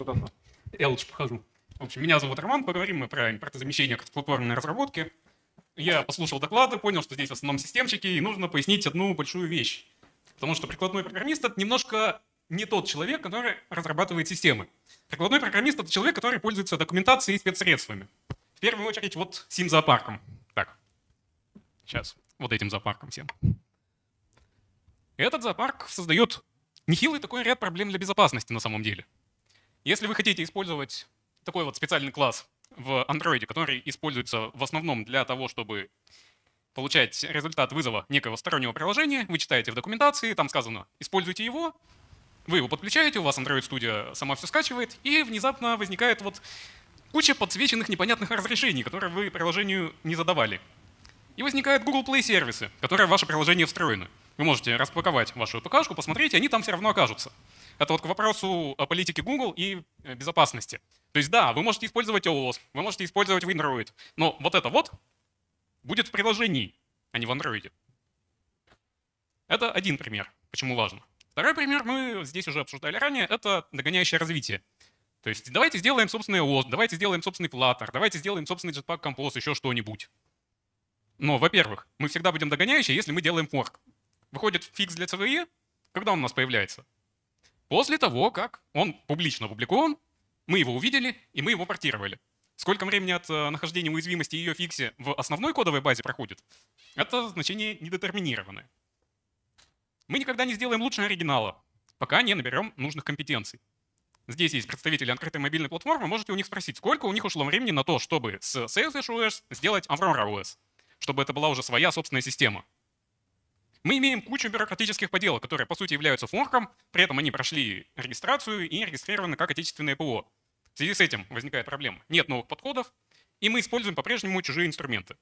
что-то Я лучше похожу. В общем, меня зовут Роман, поговорим мы про импортозамещение кроссплатформенной разработки. Я послушал доклады, понял, что здесь в основном системщики, и нужно пояснить одну большую вещь. Потому что прикладной программист — это немножко не тот человек, который разрабатывает системы. Прикладной программист — это человек, который пользуется документацией и спецсредствами. В первую очередь вот сим зоопарком. Так, сейчас вот этим зоопарком всем. Этот зоопарк создает нехилый такой ряд проблем для безопасности на самом деле. Если вы хотите использовать такой вот специальный класс в Android, который используется в основном для того, чтобы получать результат вызова некого стороннего приложения, вы читаете в документации, там сказано «используйте его», вы его подключаете, у вас Android Studio сама все скачивает, и внезапно возникает вот куча подсвеченных непонятных разрешений, которые вы приложению не задавали. И возникают Google Play сервисы, в которые ваше приложение встроено. Вы можете распаковать вашу ПКшку, посмотреть, и они там все равно окажутся. Это вот к вопросу о политике Google и э, безопасности. То есть да, вы можете использовать OOS, вы можете использовать WinRoid, но вот это вот будет в приложении, а не в Android. Это один пример, почему важно. Второй пример мы здесь уже обсуждали ранее, это догоняющее развитие. То есть давайте сделаем собственный OS, давайте сделаем собственный Flutter, давайте сделаем собственный Jetpack Compose, еще что-нибудь. Но, во-первых, мы всегда будем догоняющие, если мы делаем форк выходит фикс для CVE, когда он у нас появляется? После того, как он публично опубликован, мы его увидели и мы его портировали. Сколько времени от э, нахождения уязвимости и ее фиксе в основной кодовой базе проходит, это значение недетерминированное. Мы никогда не сделаем лучше оригинала, пока не наберем нужных компетенций. Здесь есть представители открытой мобильной платформы, можете у них спросить, сколько у них ушло времени на то, чтобы с Salesforce OS сделать Aurora OS, чтобы это была уже своя собственная система. Мы имеем кучу бюрократических поделок, которые, по сути, являются форком, при этом они прошли регистрацию и регистрированы как отечественное ПО. В связи с этим возникает проблема. Нет новых подходов, и мы используем по-прежнему чужие инструменты.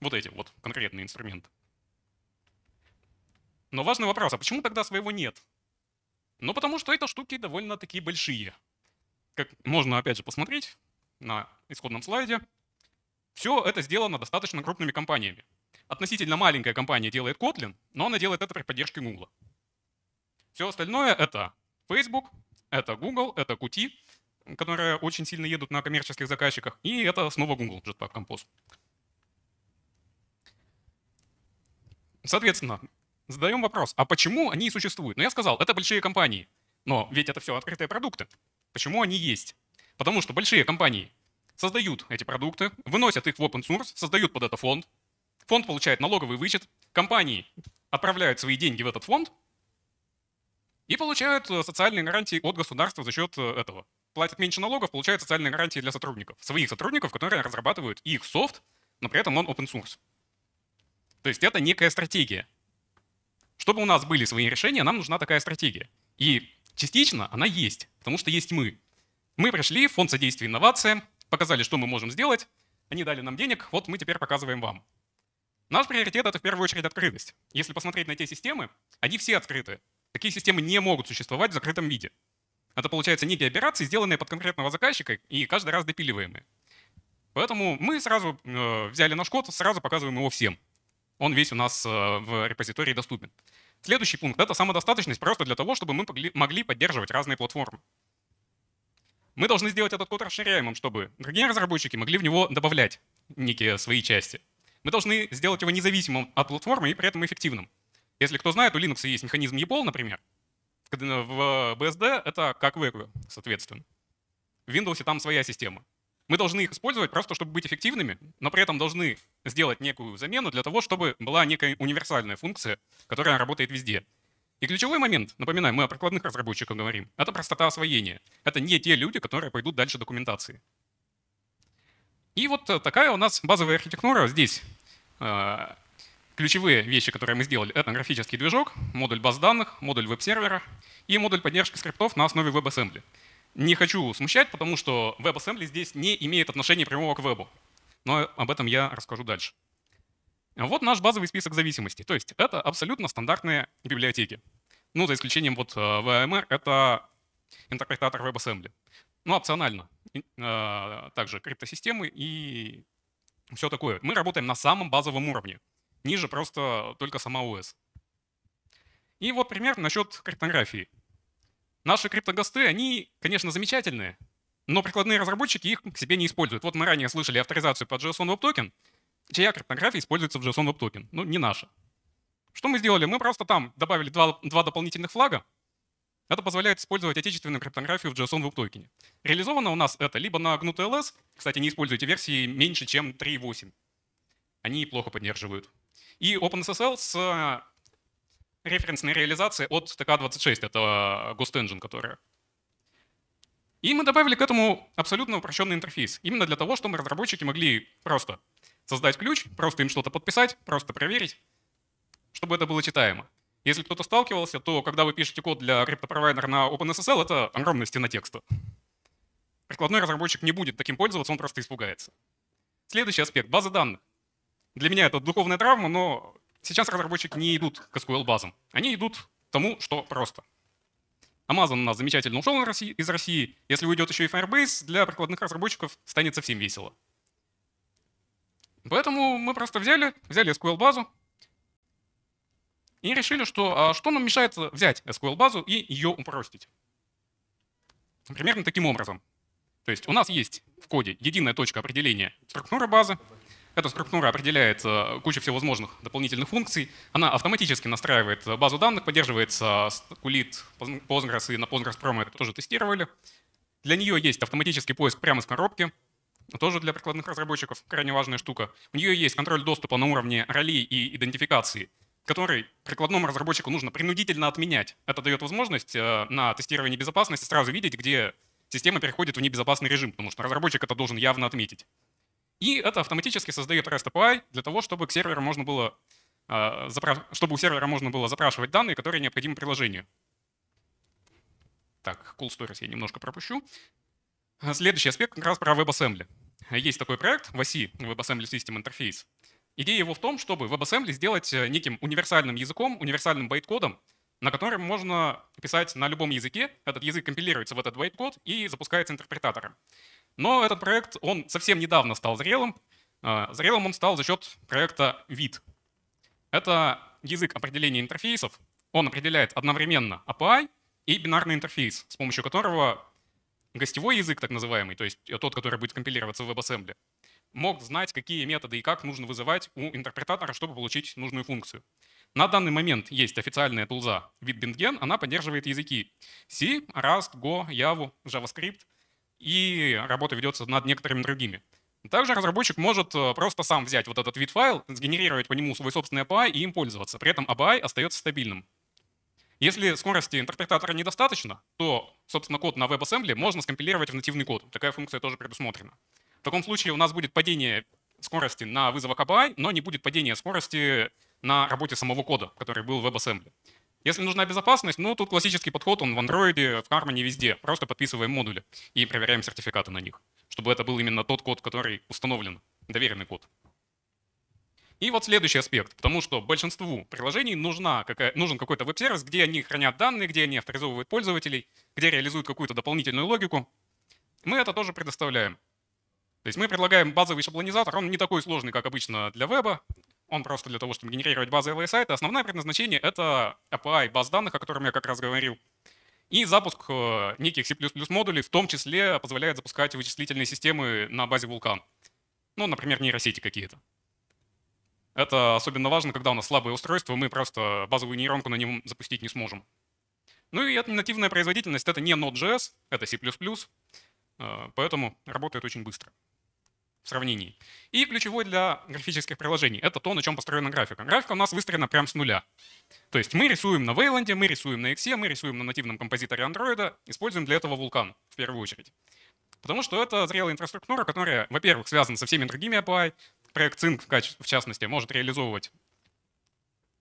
Вот эти вот конкретные инструменты. Но важный вопрос, а почему тогда своего нет? Ну, потому что это штуки довольно-таки большие. Как можно, опять же, посмотреть на исходном слайде, все это сделано достаточно крупными компаниями относительно маленькая компания делает Kotlin, но она делает это при поддержке Google. Все остальное — это Facebook, это Google, это Qt, которые очень сильно едут на коммерческих заказчиках, и это снова Google Jetpack Compose. Соответственно, задаем вопрос, а почему они и существуют? Ну, я сказал, это большие компании, но ведь это все открытые продукты. Почему они есть? Потому что большие компании создают эти продукты, выносят их в open source, создают под это фонд, Фонд получает налоговый вычет, компании отправляют свои деньги в этот фонд и получают э, социальные гарантии от государства за счет э, этого. Платят меньше налогов, получают социальные гарантии для сотрудников, своих сотрудников, которые разрабатывают их софт, но при этом он open source. То есть это некая стратегия. Чтобы у нас были свои решения, нам нужна такая стратегия. И частично она есть, потому что есть мы. Мы пришли в фонд содействия инновациям, показали, что мы можем сделать, они дали нам денег, вот мы теперь показываем вам. Наш приоритет — это в первую очередь открытость. Если посмотреть на те системы, они все открыты. Такие системы не могут существовать в закрытом виде. Это, получается, некие операции, сделанные под конкретного заказчика и каждый раз допиливаемые. Поэтому мы сразу э, взяли наш код, сразу показываем его всем. Он весь у нас э, в репозитории доступен. Следующий пункт — это самодостаточность просто для того, чтобы мы могли поддерживать разные платформы. Мы должны сделать этот код расширяемым, чтобы другие разработчики могли в него добавлять некие свои части. Мы должны сделать его независимым от платформы и при этом эффективным. Если кто знает, у Linux есть механизм EPOL, например. В э, BSD это как в соответственно. В Windows там своя система. Мы должны их использовать просто, чтобы быть эффективными, но при этом должны сделать некую замену для того, чтобы была некая универсальная функция, которая работает везде. И ключевой момент, напоминаю, мы о прикладных разработчиках говорим, это простота освоения. Это не те люди, которые пойдут дальше документации. И вот э, такая у нас базовая архитектура. Здесь э, ключевые вещи, которые мы сделали, это графический движок, модуль баз данных, модуль веб-сервера и модуль поддержки скриптов на основе WebAssembly. Не хочу смущать, потому что WebAssembly здесь не имеет отношения прямого к вебу. Но об этом я расскажу дальше. Вот наш базовый список зависимостей. То есть это абсолютно стандартные библиотеки. Ну, за исключением вот э, VMR — это интерпретатор WebAssembly. Ну, опционально. А, также криптосистемы и все такое. Мы работаем на самом базовом уровне. Ниже просто только сама ОС. И вот пример насчет криптографии. Наши криптогосты, они, конечно, замечательные, но прикладные разработчики их к себе не используют. Вот мы ранее слышали авторизацию под JSON Web Token, чья криптография используется в JSON Web Token, ну не наша. Что мы сделали? Мы просто там добавили два, два дополнительных флага, это позволяет использовать отечественную криптографию в JSON веб-токене. Реализовано у нас это либо на GNU-TLS, кстати, не используйте версии меньше, чем 3.8. Они плохо поддерживают. И OpenSSL с э, референсной реализацией от TK26, это Ghost Engine, которая. И мы добавили к этому абсолютно упрощенный интерфейс, именно для того, чтобы разработчики могли просто создать ключ, просто им что-то подписать, просто проверить, чтобы это было читаемо. Если кто-то сталкивался, то когда вы пишете код для криптопровайдера на OpenSSL, это огромная стена текста. Прикладной разработчик не будет таким пользоваться, он просто испугается. Следующий аспект — база данных. Для меня это духовная травма, но сейчас разработчики не идут к SQL-базам. Они идут к тому, что просто. Amazon у нас замечательно ушел из России. Если уйдет еще и Firebase, для прикладных разработчиков станет совсем весело. Поэтому мы просто взяли, взяли SQL-базу, и решили, что, а, что нам мешает э, взять SQL-базу и ее упростить. Примерно таким образом. То есть у нас есть в коде единая точка определения структуры базы. Эта структура определяет э, кучу всевозможных дополнительных функций. Она автоматически настраивает э, базу данных, поддерживается кулит, Postgres и на Postgres Pro мы это тоже тестировали. Для нее есть автоматический поиск прямо с коробки, тоже для прикладных разработчиков крайне важная штука. У нее есть контроль доступа на уровне ролей и идентификации который прикладному разработчику нужно принудительно отменять. Это дает возможность э, на тестирование безопасности сразу видеть, где система переходит в небезопасный режим, потому что разработчик это должен явно отметить. И это автоматически создает REST API для того, чтобы, к серверу можно было, э, чтобы у сервера можно было запрашивать данные, которые необходимы приложению. Так, cool stories я немножко пропущу. Следующий аспект как раз про WebAssembly. Есть такой проект в оси WebAssembly System Interface. Идея его в том, чтобы WebAssembly сделать э, неким универсальным языком, универсальным байткодом, на котором можно писать на любом языке. Этот язык компилируется в этот байткод и запускается интерпретатором. Но этот проект, он совсем недавно стал зрелым. Э, зрелым он стал за счет проекта VID. Это язык определения интерфейсов. Он определяет одновременно API и бинарный интерфейс, с помощью которого гостевой язык, так называемый, то есть тот, который будет компилироваться в WebAssembly, мог знать, какие методы и как нужно вызывать у интерпретатора, чтобы получить нужную функцию. На данный момент есть официальная тулза Bitbingen, она поддерживает языки C, Rust, Go, Java, JavaScript, и работа ведется над некоторыми другими. Также разработчик может э, просто сам взять вот этот вид файл, сгенерировать по нему свой собственный API и им пользоваться. При этом API остается стабильным. Если скорости интерпретатора недостаточно, то, собственно, код на WebAssembly можно скомпилировать в нативный код. Такая функция тоже предусмотрена таком случае у нас будет падение скорости на вызовах API, но не будет падения скорости на работе самого кода, который был в WebAssembly. Если нужна безопасность, ну тут классический подход, он в Android, в Harmony, везде. Просто подписываем модули и проверяем сертификаты на них, чтобы это был именно тот код, который установлен, доверенный код. И вот следующий аспект, потому что большинству приложений нужна какая, нужен какой-то веб-сервис, где они хранят данные, где они авторизовывают пользователей, где реализуют какую-то дополнительную логику. Мы это тоже предоставляем. То есть мы предлагаем базовый шаблонизатор, он не такой сложный, как обычно для веба, он просто для того, чтобы генерировать базовые сайты. Основное предназначение — это API баз данных, о котором я как раз говорил, и запуск э, неких C++ модулей, в том числе позволяет запускать вычислительные системы на базе Vulkan. Ну, например, нейросети какие-то. Это особенно важно, когда у нас слабое устройство, мы просто базовую нейронку на нем запустить не сможем. Ну и это нативная производительность, это не Node.js, это C++, э, поэтому работает очень быстро сравнении. И ключевой для графических приложений — это то, на чем построена графика. Графика у нас выстроена прямо с нуля. То есть мы рисуем на Wayland, мы рисуем на X, мы рисуем на нативном композиторе Android, используем для этого Vulkan в первую очередь. Потому что это зрелая инфраструктура, которая, во-первых, связана со всеми другими API. Проект Sync, в частности, может реализовывать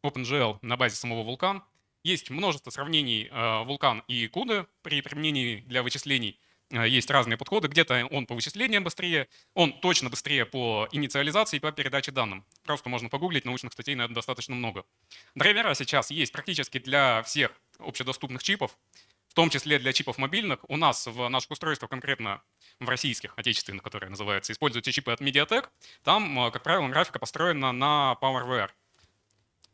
OpenGL на базе самого Vulkan. Есть множество сравнений Vulkan э, и CUDA при применении для вычислений — Э, есть разные подходы. Где-то он по вычислениям быстрее, он точно быстрее по инициализации и по передаче данным. Просто можно погуглить, научных статей на это достаточно много. Драйвера сейчас есть практически для всех общедоступных чипов, в том числе для чипов мобильных. У нас в наших устройствах конкретно в российских, отечественных, которые называются, используются чипы от Mediatek. Там, э, как правило, графика построена на PowerVR.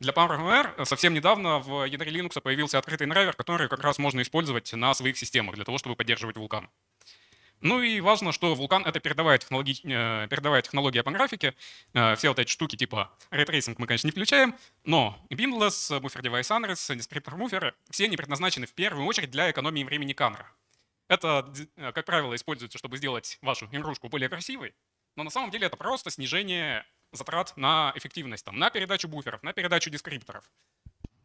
Для PowerVR э, совсем недавно в ядре Linux появился открытый драйвер, который как раз можно использовать на своих системах для того, чтобы поддерживать вулкан. Ну и важно, что вулкан — это передовая, технологи... Э, передовая технология по графике. Э, все вот эти штуки типа рейтрейсинг мы, конечно, не включаем, но Beamless, Buffer Device Unrest, Descriptor Mover — все они предназначены в первую очередь для экономии времени камеры. Это, э, как правило, используется, чтобы сделать вашу игрушку более красивой, но на самом деле это просто снижение затрат на эффективность, там, на передачу буферов, на передачу дескрипторов,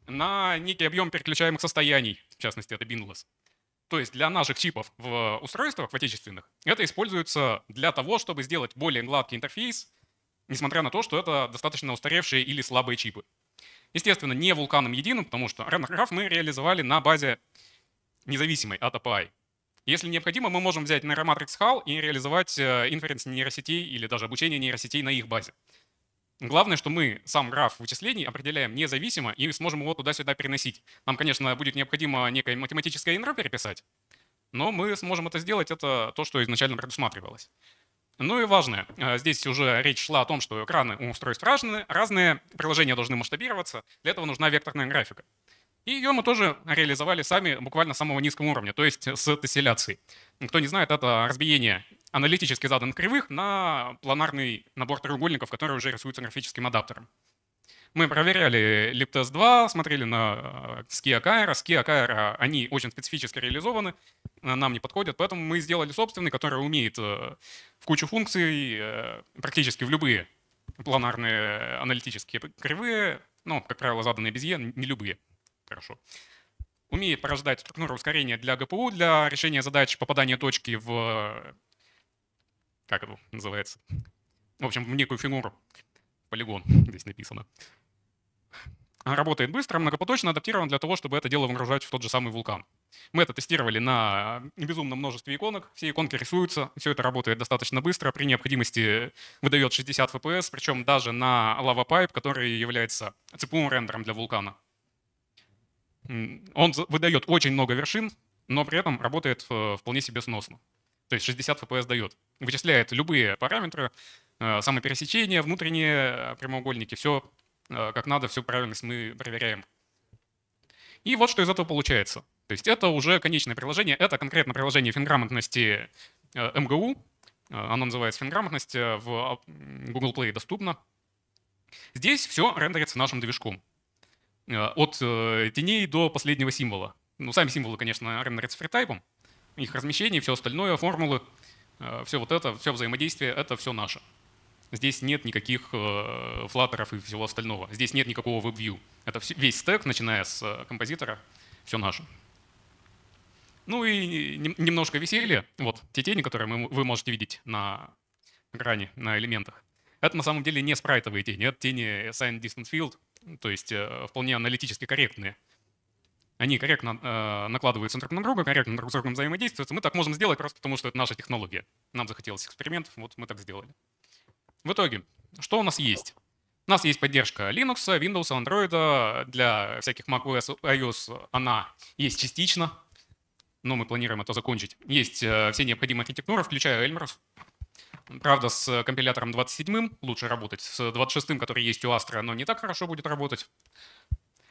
на некий объем переключаемых состояний, в частности, это Beamless. То есть для наших чипов в э, устройствах, в отечественных, это используется для того, чтобы сделать более гладкий интерфейс, несмотря на то, что это достаточно устаревшие или слабые чипы. Естественно, не вулканом единым, потому что RunnerGraph мы реализовали на базе независимой от API. Если необходимо, мы можем взять нейроматрикс HAL и реализовать э, инференс нейросетей или даже обучение нейросетей на их базе. Главное, что мы сам граф вычислений определяем независимо и сможем его туда-сюда переносить. Нам, конечно, будет необходимо некое математическое ядро переписать, но мы сможем это сделать, это то, что изначально предусматривалось. Ну и важное, э, здесь уже речь шла о том, что экраны у устройств разные, разные приложения должны масштабироваться, для этого нужна векторная графика. И ее мы тоже реализовали сами буквально с самого низкого уровня, то есть с тесселяцией. Кто не знает, это разбиение аналитически задан кривых на планарный набор треугольников, которые уже рисуются графическим адаптером. Мы проверяли LibTest 2, смотрели на Skia Kaira. Skia Kaira, они очень специфически реализованы, э, нам не подходят, поэтому мы сделали собственный, который умеет э, в кучу функций, э, практически в любые планарные аналитические кривые, ну, как правило, заданные без Е, не любые. Хорошо. Умеет порождать структуру ускорения для ГПУ, для решения задач попадания точки в как это называется? В общем, в некую фигуру. Полигон здесь написано. Работает быстро, многопоточно адаптирован для того, чтобы это дело выгружать в тот же самый вулкан. Мы это тестировали на безумном множестве иконок. Все иконки рисуются, все это работает достаточно быстро. При необходимости выдает 60 FPS, причем даже на Lava Pipe, который является цепным рендером для вулкана. Он выдает очень много вершин, но при этом работает э, вполне себе сносно. То есть 60 FPS дает. Вычисляет любые параметры, э, самопересечение, внутренние э, прямоугольники, все э, как надо, всю правильность мы проверяем. И вот что из этого получается. То есть это уже конечное приложение, это конкретно приложение финграмотности МГУ, оно называется финграмотность, в а, Google Play доступно. Здесь все рендерится нашим движком. От теней до последнего символа. Ну, сами символы, конечно, рендерятся фритайпом, их размещение, все остальное, формулы, э, все вот это, все взаимодействие, это все наше. Здесь нет никаких э, флаттеров и всего остального. Здесь нет никакого WebView. Это весь стек, начиная с э, композитора, все наше. Ну и немножко веселья. Вот те тени, которые вы можете видеть на экране, на элементах. Это на самом деле не спрайтовые тени, это тени assigned distance field, то есть вполне аналитически корректные они корректно э, накладываются друг на друга, корректно друг с другом взаимодействуют. Мы так можем сделать просто потому, что это наша технология. Нам захотелось экспериментов, вот мы так сделали. В итоге, что у нас есть? У нас есть поддержка Linux, Windows, Android. Для всяких macOS, iOS она есть частично, но мы планируем это закончить. Есть э, все необходимые архитектуры, включая Elmerus. Правда, с компилятором 27-м лучше работать. С 26-м, который есть у Astra, но не так хорошо будет работать.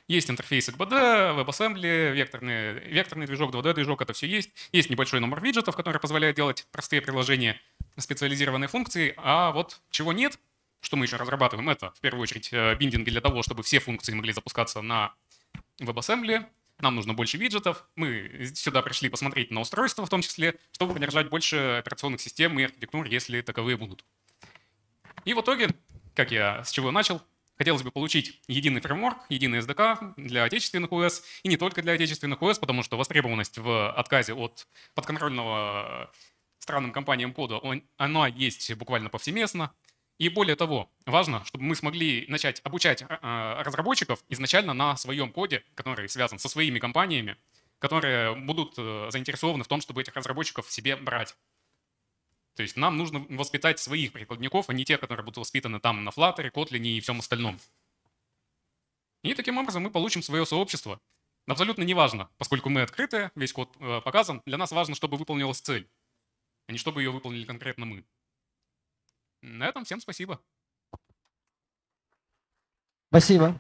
Есть интерфейс к WebAssembly, векторный, векторный движок, 2D-движок, это все есть. Есть небольшой номер виджетов, который позволяет делать простые приложения, специализированные функции. А вот чего нет, что мы еще разрабатываем, это в первую очередь э, биндинги для того, чтобы все функции могли запускаться на WebAssembly. Нам нужно больше виджетов. Мы сюда пришли посмотреть на устройство в том числе, чтобы поддержать больше операционных систем и архитектур, если таковые будут. И в итоге, как я с чего начал, Хотелось бы получить единый фреймворк, единый SDK для отечественных OS, и не только для отечественных OS, потому что востребованность в отказе от подконтрольного странным компаниям кода, она есть буквально повсеместно. И более того, важно, чтобы мы смогли начать обучать э, разработчиков изначально на своем коде, который связан со своими компаниями, которые будут э, заинтересованы в том, чтобы этих разработчиков себе брать. То есть нам нужно воспитать своих прикладников, а не те, которые будут воспитаны там на Flutter, Kotlin и всем остальном. И таким образом мы получим свое сообщество. Абсолютно не важно, поскольку мы открытые, весь код э, показан, для нас важно, чтобы выполнилась цель, а не чтобы ее выполнили конкретно мы. На этом всем спасибо. Спасибо.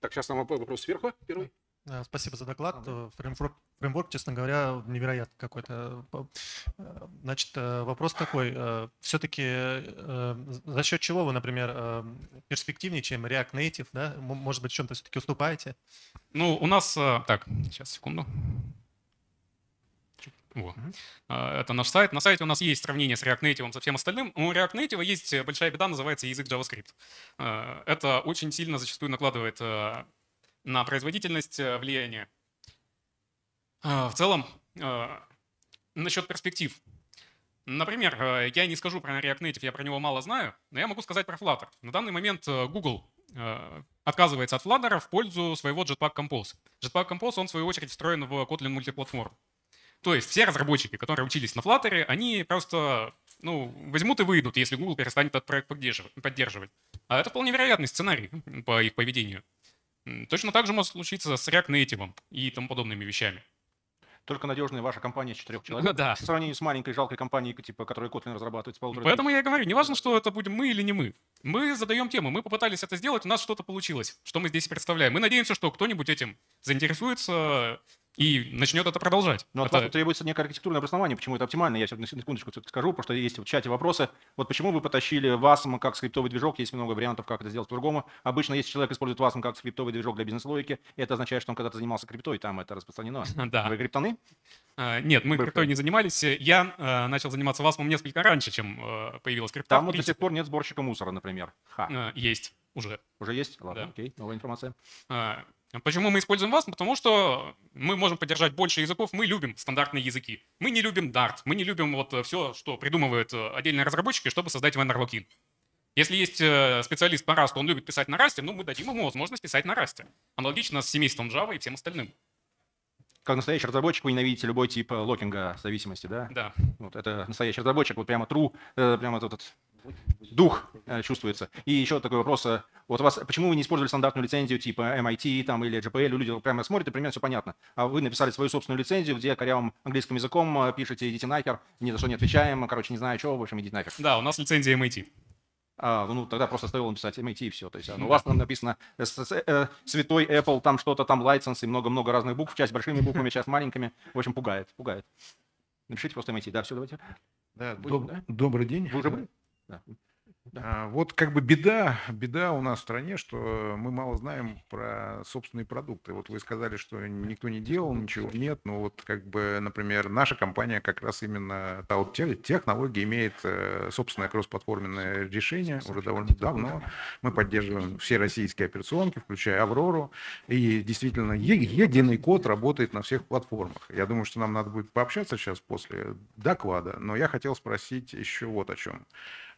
Так, сейчас нам вопрос сверху первый. Э, спасибо за доклад. Э, фреймворк, фреймворк, честно говоря, невероятный какой-то. Э, значит, вопрос такой. Все-таки за счет чего вы, например, перспективнее, чем React Native, да? Может быть, чем-то все-таки уступаете? Ну, у нас... Так, сейчас, секунду. Во. Это наш сайт. На сайте у нас есть сравнение с React Native, со всем остальным. У React Native есть большая беда, называется язык JavaScript. Это очень сильно зачастую накладывает на производительность э, влияния. А, в целом, э, насчет перспектив. Например, э, я не скажу про React Native, я про него мало знаю, но я могу сказать про Flutter. На данный момент Google отказывается от Flutter в пользу своего Jetpack Compose. Jetpack Compose, он в свою очередь встроен в Kotlin мультиплатформу. То есть все разработчики, которые учились на Flutter, они просто ну, возьмут и выйдут, если Google перестанет этот проект поддерживать. А это вполне вероятный сценарий по их поведению. Точно так же может случиться с React Native и тому подобными вещами. Только надежная ваша компания из четырех человек. Ну да. В сравнении с маленькой жалкой компанией, типа, которая Kotlin разрабатывает с полутора Поэтому тысяч. я и говорю, неважно, что это будем мы или не мы. Мы задаем тему, мы попытались это сделать, у нас что-то получилось. Что мы здесь представляем? Мы надеемся, что кто-нибудь этим заинтересуется, и начнет это продолжать. Но ну, от а это... вас требуется некое архитектурное обоснование, почему это оптимально. Я на секундочку скажу, просто есть в чате вопросы. Вот почему вы потащили VASM как скриптовый движок? Есть много вариантов, как это сделать по-другому. Обычно, если человек использует VASM как скриптовый движок для бизнес-логики, это означает, что он когда-то занимался криптой, там это распространено. Да. Вы криптоны? А, нет, мы криптой не занимались. Я э, начал заниматься VASM несколько раньше, чем э, появилась крипта. Там вот до сих пор нет сборщика мусора, например. Ха. Э, есть. Уже. Уже есть? Ладно, окей, новая информация. А, Почему мы используем вас? Потому что мы можем поддержать больше языков, мы любим стандартные языки. Мы не любим Dart, мы не любим вот э, все, что придумывают э, отдельные разработчики, чтобы создать вендор-локин. Если есть э, специалист по Rust, он любит писать на Rust, ну мы дадим ему возможность писать на Rust. Аналогично с семейством Java и всем остальным. Как настоящий разработчик вы ненавидите любой тип локинга зависимости, да? Да. Вот это настоящий разработчик, вот прямо true, прямо этот дух э, чувствуется. И еще такой вопрос. Э, вот у вас, почему вы не использовали стандартную лицензию типа MIT там, или GPL? Люди прямо смотрят, и примерно все понятно. А вы написали свою собственную лицензию, где корявым английским языком э, пишете «идите нахер», ни за что не отвечаем, короче, не знаю чего, в общем, идите нахер. Да, у нас лицензия MIT. А, ну, тогда просто стоило написать MIT и все. То есть, а, ну, у вас там написано святой Apple, там что-то, там license и много-много разных букв, часть большими буквами, часть маленькими. В общем, пугает, пугает. Напишите просто MIT. Да, все, давайте. Да, будем, Доб- да? Добрый день. Вы уже были? Да. Да. А, вот как бы беда, беда у нас в стране, что мы мало знаем про собственные продукты. Вот вы сказали, что никто не делал, ничего нет, но вот как бы, например, наша компания как раз именно та вот технология имеет э, собственное кроссплатформенное решение уже довольно давно. Мы поддерживаем все российские операционки, включая Аврору, и действительно единый код работает на всех платформах. Я думаю, что нам надо будет пообщаться сейчас после доклада, но я хотел спросить еще вот о чем.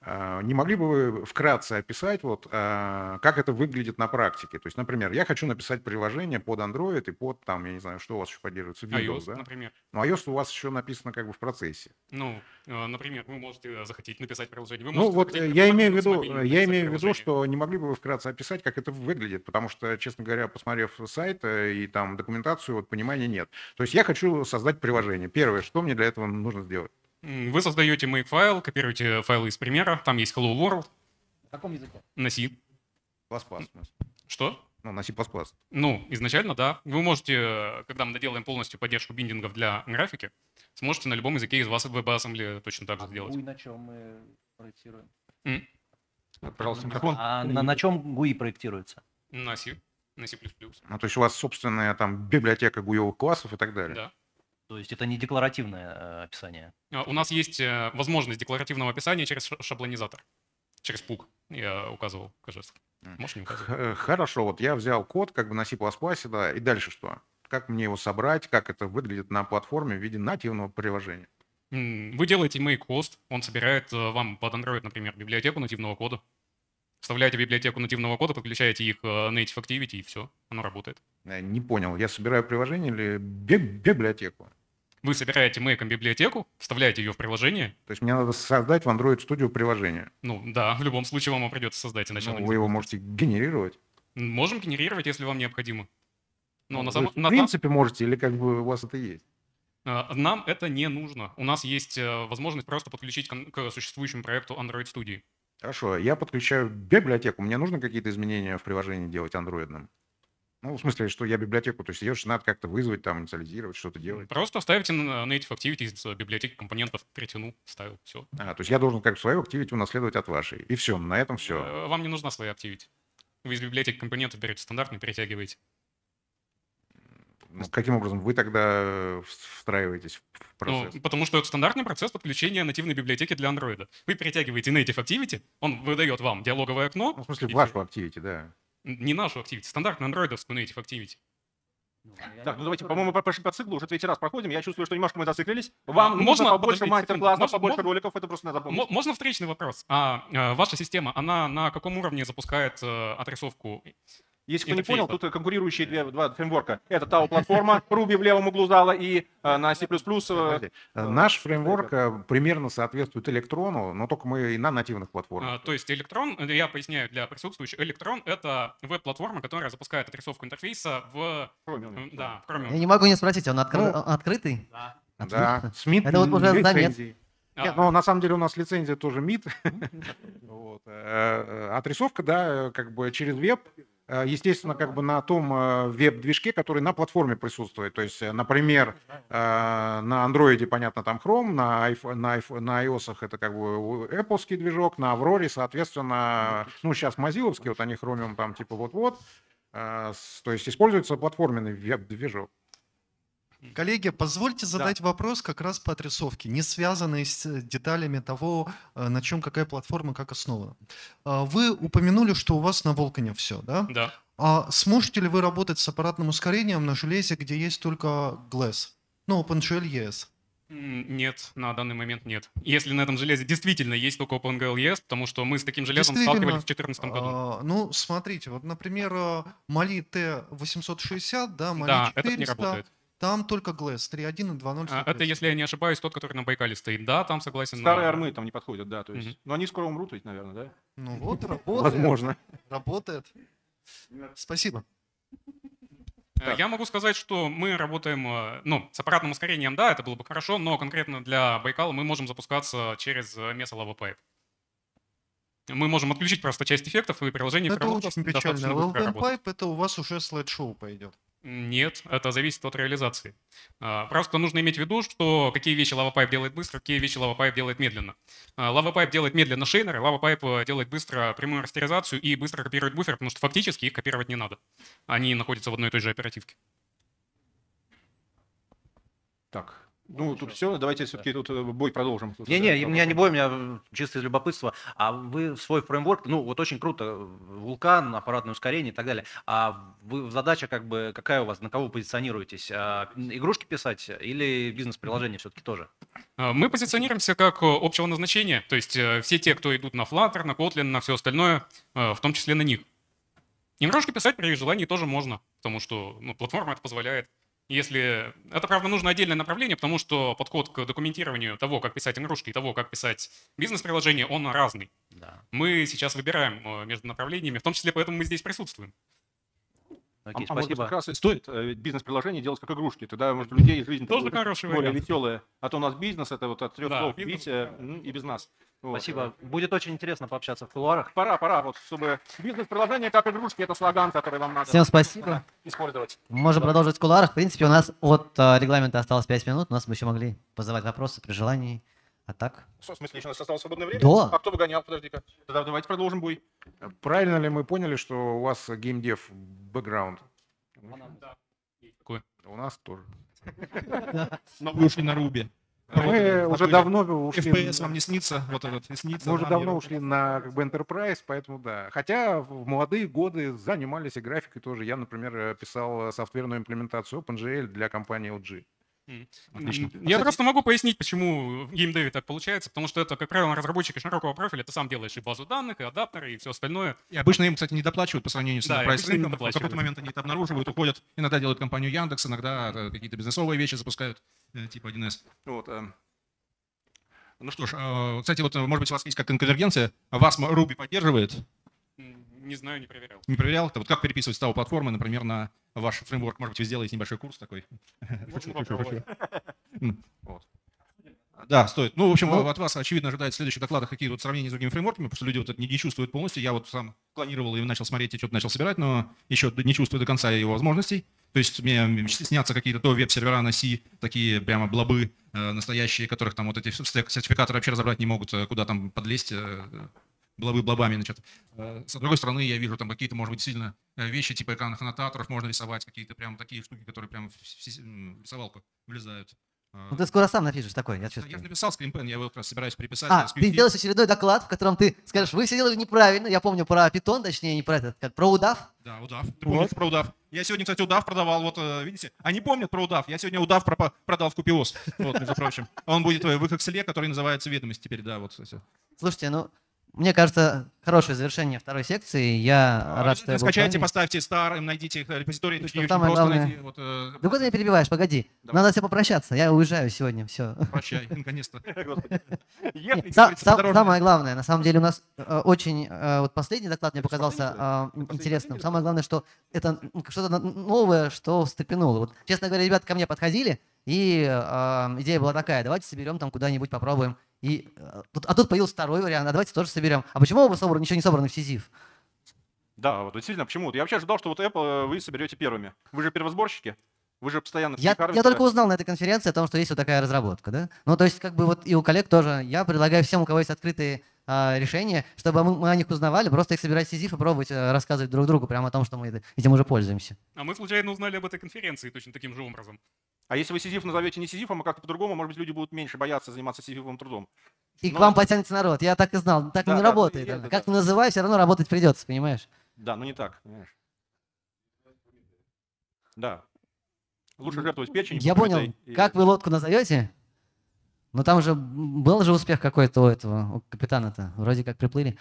А, не могли бы вы вкратце описать, вот, а, как это выглядит на практике? То есть, например, я хочу написать приложение под Android и под, там, я не знаю, что у вас еще поддерживается, Windows, iOS, да? например. Ну, iOS у вас еще написано как бы в процессе. Ну, э, например, вы можете захотеть написать приложение. Вы ну, вот э, я имею в виду, я имею в виду, что не могли бы вы вкратце описать, как это выглядит, потому что, честно говоря, посмотрев сайт э, и там документацию, вот понимания нет. То есть я хочу создать приложение. Первое, что мне для этого нужно сделать? Вы создаете Makefile, копируете файлы из примера, там есть hello world. На каком языке? На C. Пласт-пласт. Что? Ну, на C++. Ну, изначально, да. Вы можете, когда мы доделаем полностью поддержку биндингов для графики, сможете на любом языке из вас WebAssembly точно так же а сделать. на чем мы проектируем? Mm. Пожалуйста, микрофон. А на, на чем GUI проектируется? На C, на C++. Ну, то есть у вас собственная там библиотека гуевых классов и так далее. Да. То есть это не декларативное э, описание. А, у нас есть э, возможность декларативного описания через шаблонизатор, через пук. Я указывал, кажется. Можешь не указывать. Хорошо, вот я взял код как бы на C++, да, и дальше что? Как мне его собрать, как это выглядит на платформе в виде нативного приложения? Вы делаете make host, он собирает э, вам под Android, например, библиотеку нативного кода. Вставляете библиотеку нативного кода, подключаете их Native Activity, и все, оно работает. Не понял, я собираю приложение или библиотеку? Вы собираете Mac библиотеку, вставляете ее в приложение. То есть мне надо создать в Android Studio приложение. Ну да, в любом случае вам придется создать начать. Ну, вы его можете генерировать. Можем генерировать, если вам необходимо. Но ну, на самом... В принципе на... можете, или как бы у вас это есть? А, нам это не нужно. У нас есть э, возможность просто подключить к существующему проекту Android Studio. Хорошо, я подключаю библиотеку. Мне нужно какие-то изменения в приложении делать андроидным? Ну, в смысле, что я библиотеку, то есть ее же надо как-то вызвать, там, инициализировать, что-то делать. Просто ставите э, на Native Activity из э, библиотеки компонентов третину, ставил, все. А, то есть я должен как свою Activity унаследовать от вашей. И все, на этом все. Э, вам не нужна своя Activity. Вы из библиотеки компонентов берете стандартный, перетягиваете. Ну, каким образом вы тогда встраиваетесь в ну, процесс? Ну, потому что это стандартный процесс подключения нативной библиотеки для Android. Вы перетягиваете Native Activity, он выдает вам диалоговое окно. Ну, в смысле, и... вашу Activity, да. Не нашу Activity, стандартную андроидовскую Native Activity. Ну, а так, ну давайте, по-моему, по, по циклу уже третий раз проходим. Я чувствую, что немножко мы зациклились. Вам можно побольше мастер-классов, побольше можно, роликов, это просто надо помнить. Можно встречный вопрос? А, а, ваша система, она на каком уровне запускает а, отрисовку если кто не понял, тут конкурирующие две, два фреймворка. Это тау платформа Ruby в левом углу зала и э, на C++. Э, э, Наш фреймворк примерно соответствует электрону, но только мы и на нативных платформах. А, то есть электрон, я поясняю для присутствующих, электрон — это веб-платформа, которая запускает отрисовку интерфейса в... Да, кроме... Я не могу не спросить, он ну, открытый? Да. Да. Смит Это вот уже замет. А. Нет, но ну, на самом деле у нас лицензия тоже МИД. Отрисовка, да, как бы через веб, Э, естественно, как бы на том э, веб-движке, который на платформе присутствует. То есть, э, например, на Android, понятно, там Chrome, на, iPhone, на, iPhone, на iOS это как бы Apple движок, на Авроре, соответственно, ну, сейчас Mozilla, вот они Chromium там типа вот-вот. То есть используется платформенный веб-движок. Коллеги, позвольте задать да. вопрос как раз по отрисовке, не связанный с э, деталями того, э, на чем какая платформа, как основана. А, вы упомянули, что у вас на Волконе все, да? Да. А сможете ли вы работать с аппаратным ускорением на железе, где есть только Glass? Ну, OpenGL ES. Нет, на данный момент нет. Если на этом железе действительно есть только OpenGL ES, потому что мы с таким железом сталкивались в 2014 году. А, ну, смотрите, вот, например, э, Mali T860, да, Mali да, 400. Этот не работает. Там только Glass 3.1 и 2.0. А, это, если я не ошибаюсь, тот, который на Байкале стоит. Да, там согласен. Старые но... армы там не подходят, да. То есть... угу. Но они скоро умрут ведь, наверное, да? Ну вот, работает. Возможно. Работает. Спасибо. Так. Э, я могу сказать, что мы работаем э, ну, с аппаратным ускорением, да, это было бы хорошо, но конкретно для Байкала мы можем запускаться через Mesa Lava Pipe. Мы можем отключить просто часть эффектов, и приложение это очень печально. LLVM Pipe — это у вас уже слайд-шоу пойдет. Нет, это зависит от реализации. А, просто нужно иметь в виду, что какие вещи LavaPipe делает быстро, какие вещи LavaPipe делает медленно. А, LavaPipe делает медленно шейнеры, LavaPipe э, делает быстро прямую растеризацию и быстро копирует буфер, потому что фактически их копировать не надо. Они находятся в одной и той же оперативке. Так, ну, тут все, давайте все-таки тут э, бой продолжим. Не-не, у меня не бой, у меня э, чисто из любопытства. А вы свой фреймворк, ну, вот очень круто, э, вулкан, аппаратное ускорение и так далее. А вы задача как бы, какая у вас, на кого вы позиционируетесь? А, игрушки писать или бизнес-приложение все-таки тоже? Мы позиционируемся как общего назначения, то есть все те, кто идут на Flutter, на Kotlin, на все остальное, в том числе на них. Игрушки писать при желании тоже можно, потому что ну, платформа это позволяет. Если... Это, правда, нужно отдельное направление, потому что подход к документированию того, как писать игрушки, и того, как писать бизнес-приложение, он разный. Да. Мы сейчас выбираем э, между направлениями, в том числе поэтому мы здесь присутствуем. Окей, а, а спасибо. А как раз и стоит э, бизнес-приложение делать как игрушки. Тогда, может, людей жизнь Тоже будет хороший более вариант. веселая. А то у нас бизнес, это вот от трех да, слов бизнес... бить э, «ну» и без нас. Вот. Спасибо. Э, Будет очень интересно пообщаться в кулуарах. Пора, пора, вот, чтобы бизнес-приложение как игрушки, это слоган, который вам надо Всем спасибо. использовать. Можем да. продолжить в кулуарах. В принципе, у нас от э, регламента осталось 5 минут, у нас мы еще могли позывать вопросы при желании. А так? в смысле, еще у нас осталось свободное время? Да. А кто выгонял? Подожди-ка. Тогда давайте продолжим бой. Э, правильно ли мы поняли, что у вас геймдев бэкграунд? Да. У нас тоже. Но вышли на Руби. А мы уже давно ушли... FPS вам не снится, вот этот, не снится. Мы уже давно ушли на как бы Enterprise, поэтому да. Хотя в молодые годы занимались и графикой тоже. Я, например, э, писал э, софтверную имплементацию OpenGL для компании OG. Отлично. А я Кстати... просто могу пояснить, почему в геймдеве так получается, потому что это, как правило, разработчики широкого профиля, ты сам делаешь и базу данных, и адаптеры, и все остальное. И обычно им, кстати, не доплачивают по сравнению с да, прайс-рынком. А в какой-то момент они это обнаруживают, уходят, иногда делают компанию Яндекс, иногда э, какие-то бизнесовые вещи запускают, э, типа 1С. Вот, э. ну что ж, кстати, вот, может быть, у вас есть как конвергенция, вас Ruby поддерживает, не знаю, не проверял. Не проверял? Вот как переписывать ставу платформы, например, на ваш фреймворк? Может быть, вы сделаете небольшой курс такой? Вот. Да, стоит. Ну, в общем, ну. от вас, очевидно, ожидает в следующих докладах какие вот сравнения с другими фреймворками, потому что люди вот это не, чувствуют полностью. Я вот сам планировал и начал смотреть, и что-то начал собирать, но еще не чувствую до конца его возможностей. То есть мне снятся какие-то то веб-сервера на C, такие прямо блобы э, настоящие, которых там вот эти сертификаторы вообще разобрать не могут, э, куда там подлезть. Э, блабы-блабами. Значит, э, с другой стороны, я вижу там какие-то, может быть, сильно э, вещи типа экранных аннотаторов можно рисовать, какие-то прям такие штуки, которые прям в рисовалку влезают. Э, ну, ты скоро сам напишешь такой, я чувствую. Я же написал скринпен, я его как раз собираюсь переписать. А, ты сделаешь очередной доклад, в котором ты скажешь, вы все делали неправильно. Я помню про питон, точнее, не про этот, как, про удав. Да, удав. Ты помнишь про удав? Я сегодня, кстати, удав продавал, вот, видите? Они помнят про удав. Я сегодня удав продал в Купиос, вот, между прочим. Он будет в их Excel, который называется «Ведомость» теперь, да, вот. Слушайте, ну, мне кажется, хорошее завершение второй секции. Я а, рад, что я Скачайте, поставьте старым, найдите репозиторий. Что YouTube, самое главное... найди, вот, э... Да ты меня перебиваешь? Погоди. Давай. Надо все попрощаться. Я уезжаю сегодня. Все. Прощай, наконец-то. Самое главное, на самом деле, у нас э, очень... Э, вот последний доклад мне показался а, интересным. Самое главное, что это что-то новое, что встрепенуло. Вот, честно говоря, ребята ко мне подходили, и э, идея была такая. Давайте соберем там куда-нибудь, попробуем и, э, а тут появился второй вариант, а давайте тоже соберем. А почему оба собраны, ничего не собрано в сизиф? Да, вот действительно, почему? Я вообще ожидал, что вот Apple э, вы соберете первыми. Вы же первосборщики. Вы же постоянно я, я только узнал на этой конференции о том, что есть вот такая разработка, да? Ну, то есть, как бы вот и у коллег тоже. Я предлагаю всем, у кого есть открытые э, решения, чтобы мы, мы о них узнавали, просто их собирать в сизиф и пробовать э, рассказывать друг другу прямо о том, что мы этим уже пользуемся. А мы случайно узнали об этой конференции точно таким же образом. А если вы Сизиф назовете не Сизифом, а как-то по-другому, может быть, люди будут меньше бояться заниматься Сизифовым трудом. И Но... к вам потянется народ. Я так и знал. Ну, так да, не да, работает. Да, да, как да. называй, все равно работать придется, понимаешь? Да, но не так, понимаешь? Да. Лучше жертвовать печень. Я понял. И... Как вы лодку назовете? Но ну, там же был же успех какой-то у этого у капитана-то. Вроде как приплыли.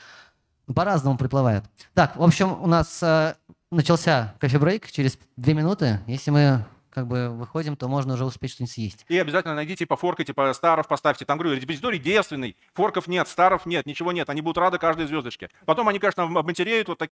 Ну, по-разному приплывают. Так, в общем, у нас э, начался кофе-брейк через две минуты. Если мы как бы выходим, то можно уже успеть что-нибудь съесть. И обязательно найдите, пофоркайте, типа, типа, по старов поставьте. Там, говорю, репозиторий девственный, форков нет, старов нет, ничего нет. Они будут рады каждой звездочке. Потом они, конечно, обматереют вот такие